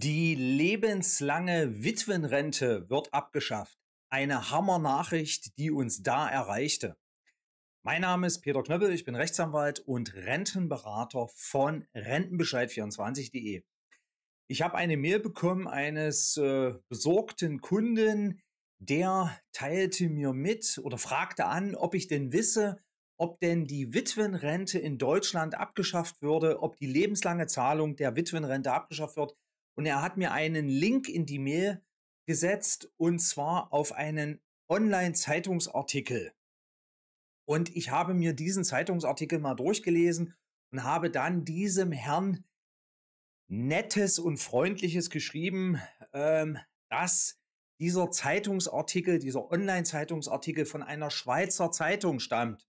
Die lebenslange Witwenrente wird abgeschafft. Eine Hammernachricht, die uns da erreichte. Mein Name ist Peter Knöppel, ich bin Rechtsanwalt und Rentenberater von Rentenbescheid24.de. Ich habe eine Mail bekommen eines äh, besorgten Kunden, der teilte mir mit oder fragte an, ob ich denn wisse, ob denn die Witwenrente in Deutschland abgeschafft würde, ob die lebenslange Zahlung der Witwenrente abgeschafft wird. Und er hat mir einen Link in die Mail gesetzt und zwar auf einen Online-Zeitungsartikel. Und ich habe mir diesen Zeitungsartikel mal durchgelesen und habe dann diesem Herrn Nettes und Freundliches geschrieben, ähm, dass dieser Zeitungsartikel, dieser Online-Zeitungsartikel von einer Schweizer Zeitung stammt.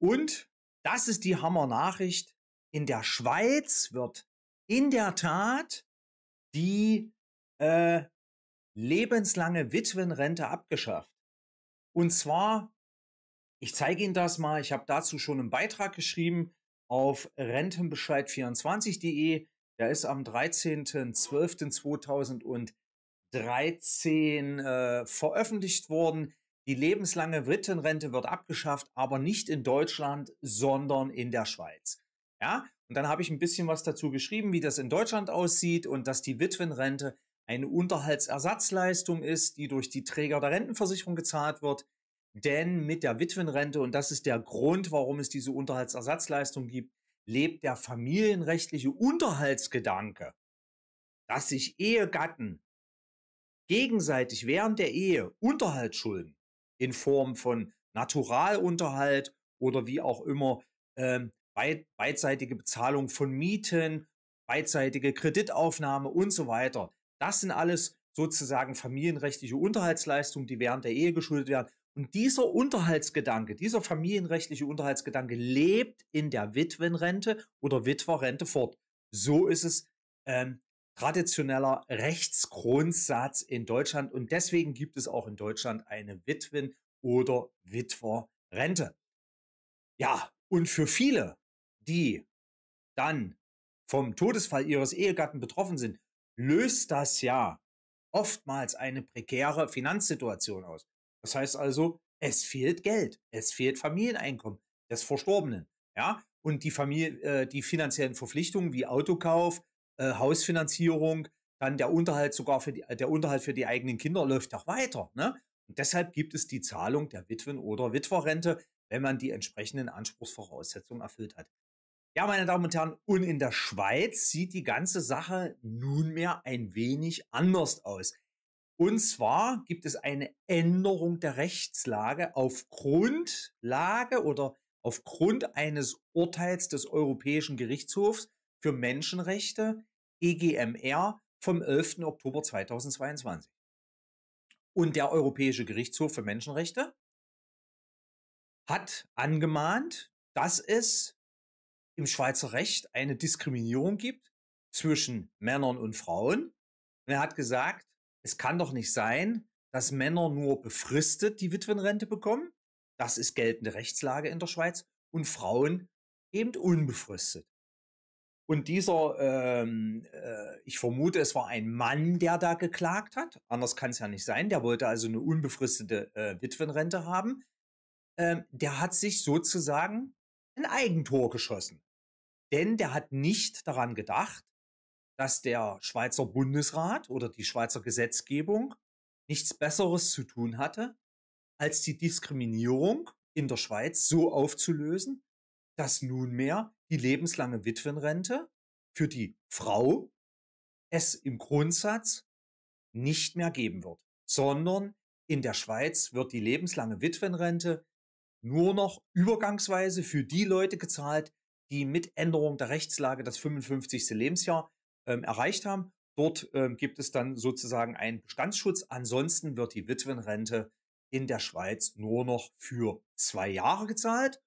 Und das ist die Hammer-Nachricht. In der Schweiz wird in der Tat die äh, lebenslange Witwenrente abgeschafft. Und zwar, ich zeige Ihnen das mal, ich habe dazu schon einen Beitrag geschrieben auf rentenbescheid24.de. Der ist am 13.12.2013 äh, veröffentlicht worden. Die lebenslange Witwenrente wird abgeschafft, aber nicht in Deutschland, sondern in der Schweiz. Ja, und dann habe ich ein bisschen was dazu geschrieben, wie das in Deutschland aussieht und dass die Witwenrente eine Unterhaltsersatzleistung ist, die durch die Träger der Rentenversicherung gezahlt wird. Denn mit der Witwenrente, und das ist der Grund, warum es diese Unterhaltsersatzleistung gibt, lebt der familienrechtliche Unterhaltsgedanke, dass sich Ehegatten gegenseitig während der Ehe Unterhaltsschulden in Form von Naturalunterhalt oder wie auch immer ähm, beidseitige Bezahlung von Mieten, beidseitige Kreditaufnahme und so weiter. Das sind alles sozusagen familienrechtliche Unterhaltsleistungen, die während der Ehe geschuldet werden. Und dieser Unterhaltsgedanke, dieser familienrechtliche Unterhaltsgedanke lebt in der Witwenrente oder Witwerrente fort. So ist es ähm, traditioneller Rechtsgrundsatz in Deutschland und deswegen gibt es auch in Deutschland eine Witwen- oder Witwerrente. Ja, und für viele die dann vom Todesfall ihres Ehegatten betroffen sind, löst das ja oftmals eine prekäre Finanzsituation aus. Das heißt also, es fehlt Geld, es fehlt Familieneinkommen des Verstorbenen, ja, und die Familie, äh, die finanziellen Verpflichtungen wie Autokauf, äh, Hausfinanzierung, dann der Unterhalt sogar für die, äh, der Unterhalt für die eigenen Kinder läuft auch weiter, ne? Und deshalb gibt es die Zahlung der Witwen- oder Witwerrente, wenn man die entsprechenden Anspruchsvoraussetzungen erfüllt hat. Ja, meine Damen und Herren, und in der Schweiz sieht die ganze Sache nunmehr ein wenig anders aus. Und zwar gibt es eine Änderung der Rechtslage auf Grundlage oder aufgrund eines Urteils des Europäischen Gerichtshofs für Menschenrechte EGMR vom 11. Oktober 2022. Und der Europäische Gerichtshof für Menschenrechte hat angemahnt, dass es im Schweizer Recht eine Diskriminierung gibt zwischen Männern und Frauen. Und er hat gesagt, es kann doch nicht sein, dass Männer nur befristet die Witwenrente bekommen. Das ist geltende Rechtslage in der Schweiz und Frauen eben unbefristet. Und dieser, ähm, äh, ich vermute, es war ein Mann, der da geklagt hat. Anders kann es ja nicht sein. Der wollte also eine unbefristete äh, Witwenrente haben. Ähm, der hat sich sozusagen ein Eigentor geschossen. Denn der hat nicht daran gedacht, dass der Schweizer Bundesrat oder die Schweizer Gesetzgebung nichts Besseres zu tun hatte, als die Diskriminierung in der Schweiz so aufzulösen, dass nunmehr die lebenslange Witwenrente für die Frau es im Grundsatz nicht mehr geben wird, sondern in der Schweiz wird die lebenslange Witwenrente nur noch übergangsweise für die Leute gezahlt, die mit Änderung der Rechtslage das 55. Lebensjahr ähm, erreicht haben. Dort ähm, gibt es dann sozusagen einen Bestandsschutz. Ansonsten wird die Witwenrente in der Schweiz nur noch für zwei Jahre gezahlt.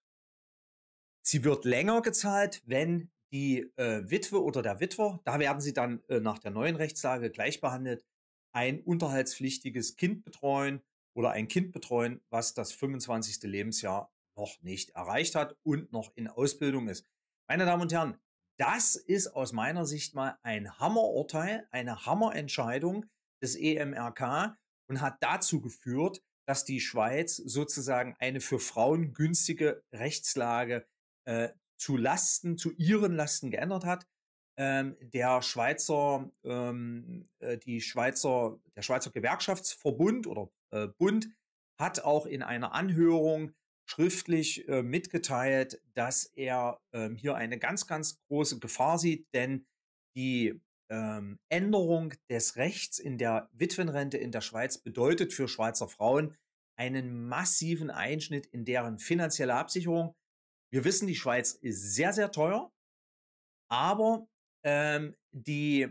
Sie wird länger gezahlt, wenn die äh, Witwe oder der Witwer, da werden sie dann äh, nach der neuen Rechtslage gleich behandelt, ein unterhaltspflichtiges Kind betreuen, oder ein Kind betreuen, was das 25. Lebensjahr noch nicht erreicht hat und noch in Ausbildung ist. Meine Damen und Herren, das ist aus meiner Sicht mal ein Hammerurteil, eine Hammerentscheidung des EMRK und hat dazu geführt, dass die Schweiz sozusagen eine für Frauen günstige Rechtslage äh, zu Lasten, zu ihren Lasten geändert hat ähm, der Schweizer, ähm, äh, die Schweizer, der Schweizer Gewerkschaftsverbund oder äh, Bund hat auch in einer Anhörung schriftlich äh, mitgeteilt, dass er ähm, hier eine ganz, ganz große Gefahr sieht, denn die ähm, Änderung des Rechts in der Witwenrente in der Schweiz bedeutet für Schweizer Frauen einen massiven Einschnitt in deren finanzielle Absicherung. Wir wissen, die Schweiz ist sehr, sehr teuer, aber ähm, die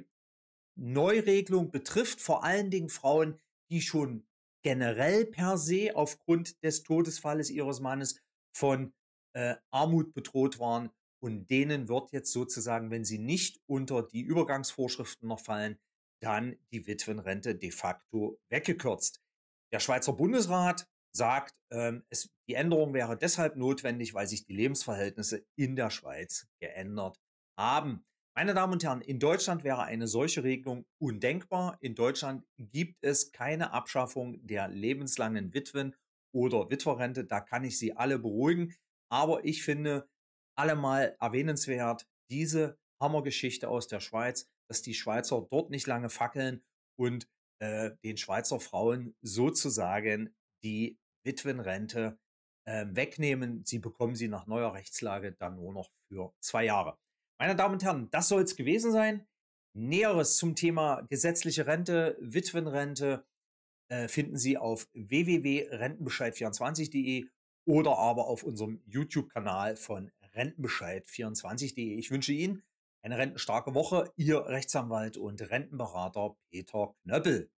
Neuregelung betrifft vor allen Dingen Frauen, die schon generell per se aufgrund des Todesfalles ihres Mannes von äh, Armut bedroht waren. Und denen wird jetzt sozusagen, wenn sie nicht unter die Übergangsvorschriften noch fallen, dann die Witwenrente de facto weggekürzt. Der Schweizer Bundesrat sagt, ähm, es, die Änderung wäre deshalb notwendig, weil sich die Lebensverhältnisse in der Schweiz geändert haben. Meine Damen und Herren, in Deutschland wäre eine solche Regelung undenkbar. In Deutschland gibt es keine Abschaffung der lebenslangen Witwen- oder Witwerrente. Da kann ich Sie alle beruhigen. Aber ich finde allemal erwähnenswert diese Hammergeschichte aus der Schweiz, dass die Schweizer dort nicht lange fackeln und äh, den Schweizer Frauen sozusagen die Witwenrente äh, wegnehmen. Sie bekommen sie nach neuer Rechtslage dann nur noch für zwei Jahre. Meine Damen und Herren, das soll es gewesen sein. Näheres zum Thema gesetzliche Rente, Witwenrente äh, finden Sie auf www.rentenbescheid24.de oder aber auf unserem YouTube-Kanal von Rentenbescheid24.de. Ich wünsche Ihnen eine rentenstarke Woche. Ihr Rechtsanwalt und Rentenberater Peter Knöppel.